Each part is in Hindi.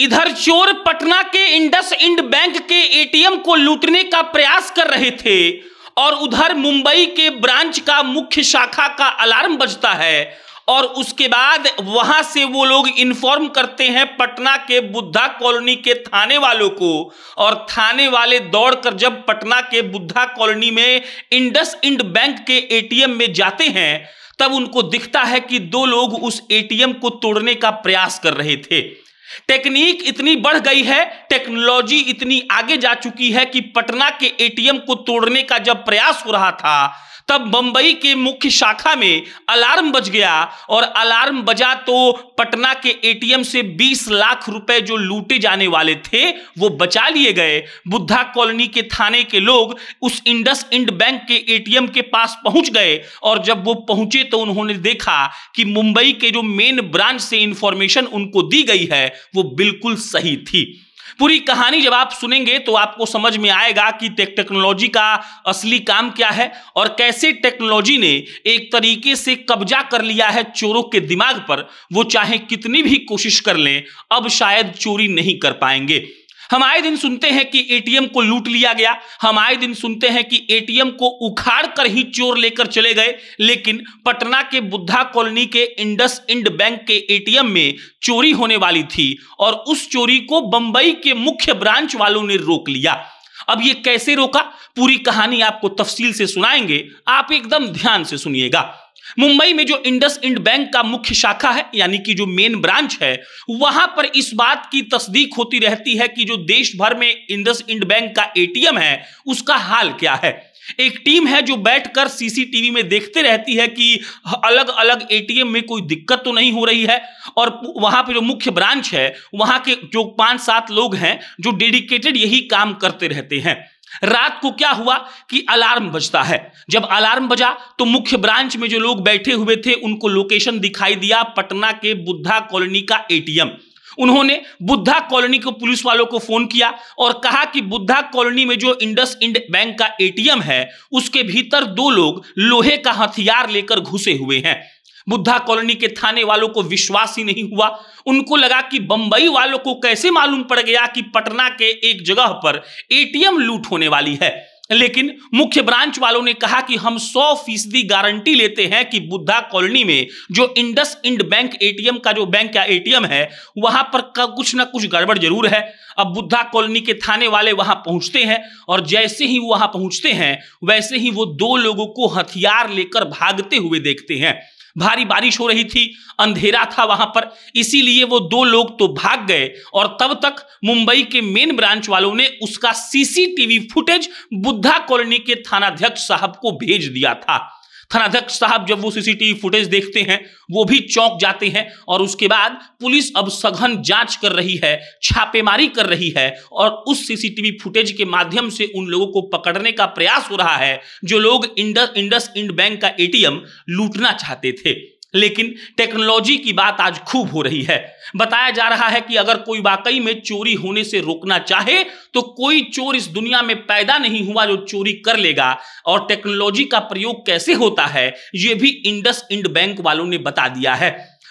इधर चोर पटना के इंडस इंड बैंक के एटीएम को लूटने का प्रयास कर रहे थे और उधर मुंबई के ब्रांच का मुख्य शाखा का अलार्म बजता है और उसके बाद वहां से वो लोग इन्फॉर्म करते हैं पटना के बुद्धा कॉलोनी के थाने वालों को और थाने वाले दौड़कर जब पटना के बुद्धा कॉलोनी में इंडस इंड बैंक के एटीएम में जाते हैं तब उनको दिखता है कि दो लोग उस एटीएम को तोड़ने का प्रयास कर रहे थे टेक्निक इतनी बढ़ गई है टेक्नोलॉजी इतनी आगे जा चुकी है कि पटना के एटीएम को तोड़ने का जब प्रयास हो रहा था तब बंबई के मुख्य शाखा में अलार्म बज गया और अलार्म बजा तो पटना के एटीएम से 20 लाख रुपए जो लूटे जाने वाले थे वो बचा लिए गए बुद्धा कॉलोनी के थाने के लोग उस इंडस इंड बैंक के एटीएम के पास पहुंच गए और जब वो पहुंचे तो उन्होंने देखा कि मुंबई के जो मेन ब्रांच से इंफॉर्मेशन उनको दी गई है वो बिल्कुल सही थी पूरी कहानी जब आप सुनेंगे तो आपको समझ में आएगा कि टेक्नोलॉजी का असली काम क्या है और कैसे टेक्नोलॉजी ने एक तरीके से कब्जा कर लिया है चोरों के दिमाग पर वो चाहे कितनी भी कोशिश कर लें अब शायद चोरी नहीं कर पाएंगे हम आए दिन सुनते हैं कि एटीएम को लूट लिया गया हम आए दिन सुनते हैं कि एटीएम को उखाड़ कर ही चोर लेकर चले गए लेकिन पटना के बुद्धा कॉलोनी के इंडस इंड बैंक के एटीएम में चोरी होने वाली थी और उस चोरी को बंबई के मुख्य ब्रांच वालों ने रोक लिया अब ये कैसे रोका पूरी कहानी आपको तफसील से सुनाएंगे आप एकदम ध्यान से सुनिएगा मुंबई में जो इंडस इंड बैंक का मुख्य शाखा है यानी कि जो मेन ब्रांच है वहां पर इस बात की तस्दीक होती रहती है कि जो देश भर में इंडस इंड बैंक का एटीएम है उसका हाल क्या है एक टीम है जो बैठकर सीसीटीवी में देखते रहती है कि अलग अलग एटीएम में कोई दिक्कत तो नहीं हो रही है और वहां पर जो मुख्य ब्रांच है वहां के जो पांच सात लोग हैं जो डेडिकेटेड यही काम करते रहते हैं रात को क्या हुआ कि अलार्म बजता है जब अलार्म बजा तो मुख्य ब्रांच में जो लोग बैठे हुए थे उनको लोकेशन दिखाई दिया पटना के बुद्धा कॉलोनी का एटीएम उन्होंने बुद्धा कॉलोनी को पुलिस वालों को फोन किया और कहा कि बुद्धा कॉलोनी में जो इंडस इंड बैंक का एटीएम है उसके भीतर दो लोग लोहे का हथियार लेकर घुसे हुए हैं बुद्धा कॉलोनी के थाने वालों को विश्वास ही नहीं हुआ उनको लगा कि बंबई वालों को कैसे मालूम पड़ गया कि पटना के एक जगह पर एटीएम लूट होने वाली है लेकिन मुख्य ब्रांच वालों ने कहा कि हम 100 फीसदी गारंटी लेते हैं कि बुद्धा कॉलोनी में जो इंडस इंड बैंक एटीएम का जो बैंक का एटीएम है वहां पर कुछ ना कुछ गड़बड़ जरूर है अब बुद्धा कॉलोनी के थाने वाले वहां पहुंचते हैं और जैसे ही वहां पहुंचते हैं वैसे ही वो दो लोगों को हथियार लेकर भागते हुए देखते हैं भारी बारिश हो रही थी अंधेरा था वहां पर इसीलिए वो दो लोग तो भाग गए और तब तक मुंबई के मेन ब्रांच वालों ने उसका सीसीटीवी फुटेज बुद्धा कॉलोनी के थानाध्यक्ष साहब को भेज दिया था थानाध्यक्ष साहब जब वो सीसीटीवी फुटेज देखते हैं वो भी चौंक जाते हैं और उसके बाद पुलिस अब सघन जांच कर रही है छापेमारी कर रही है और उस सीसीटीवी फुटेज के माध्यम से उन लोगों को पकड़ने का प्रयास हो रहा है जो लोग इंडस इंडस इंड बैंक का एटीएम लूटना चाहते थे लेकिन टेक्नोलॉजी की बात आज खूब हो रही है बताया जा रहा है कि अगर कोई वाकई में चोरी होने से रोकना चाहे तो कोई चोर इस दुनिया में पैदा नहीं हुआ जो चोरी कर लेगा और टेक्नोलॉजी का प्रयोग कैसे होता है यह भी इंडस इंड बैंक वालों ने बता दिया है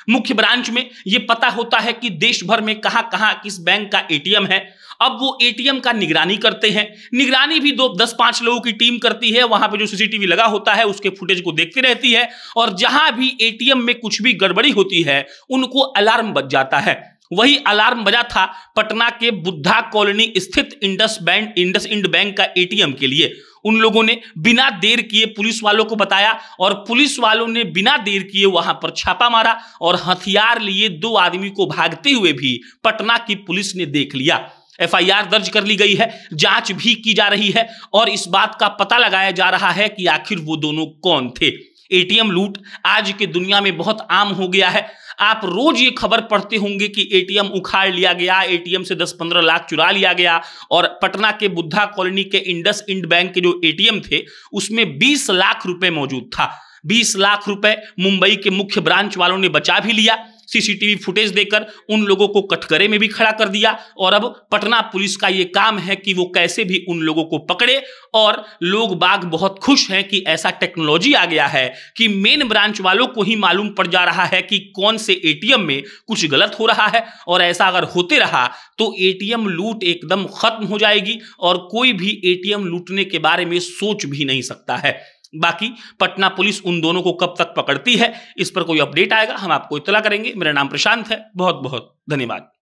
मुख्य ब्रांच में ये पता होता है कि देश भर में कहाँ कहाँ किस बैंक का एटीएम है अब वो एटीएम का निगरानी करते हैं निगरानी भी दो दस पांच लोगों की टीम करती है वहां पे जो सीसीटीवी लगा होता है उसके फुटेज को देखती रहती है और जहां भी एटीएम में कुछ भी गड़बड़ी होती है उनको अलार्म बज जाता है वही अलार्म बजा था पटना के बुद्धा कॉलोनी स्थित Indus bank IndusInd bank का एटीएम के लिए उन लोगों ने बिना देर किए पुलिस वालों को बताया और पुलिस वालों ने बिना देर किए वहां पर छापा मारा और हथियार लिए दो आदमी को भागते हुए भी पटना की पुलिस ने देख लिया एफआईआर दर्ज कर ली गई है जांच भी की जा रही है और इस बात का पता लगाया जा रहा है कि आखिर वो दोनों कौन थे एटीएम लूट आज के दुनिया में बहुत आम हो गया है आप रोज ये खबर पढ़ते होंगे कि एटीएम उखाड़ लिया गया एटीएम से 10-15 लाख चुरा लिया गया और पटना के बुद्धा कॉलोनी के इंडस इंड बैंक के जो एटीएम थे उसमें 20 लाख रुपए मौजूद था 20 लाख रुपए मुंबई के मुख्य ब्रांच वालों ने बचा भी लिया सीसीटीवी फुटेज देकर उन लोगों को कटकरे में भी खड़ा कर दिया और अब पटना पुलिस का ये काम है कि वो कैसे भी उन लोगों को पकड़े और लोग बाग बहुत खुश हैं कि ऐसा टेक्नोलॉजी आ गया है कि मेन ब्रांच वालों को ही मालूम पड़ जा रहा है कि कौन से एटीएम में कुछ गलत हो रहा है और ऐसा अगर होते रहा तो एटीएम लूट एकदम खत्म हो जाएगी और कोई भी एटीएम लूटने के बारे में सोच भी नहीं सकता है बाकी पटना पुलिस उन दोनों को कब तक पकड़ती है इस पर कोई अपडेट आएगा हम आपको इतला करेंगे मेरा नाम प्रशांत है बहुत बहुत धन्यवाद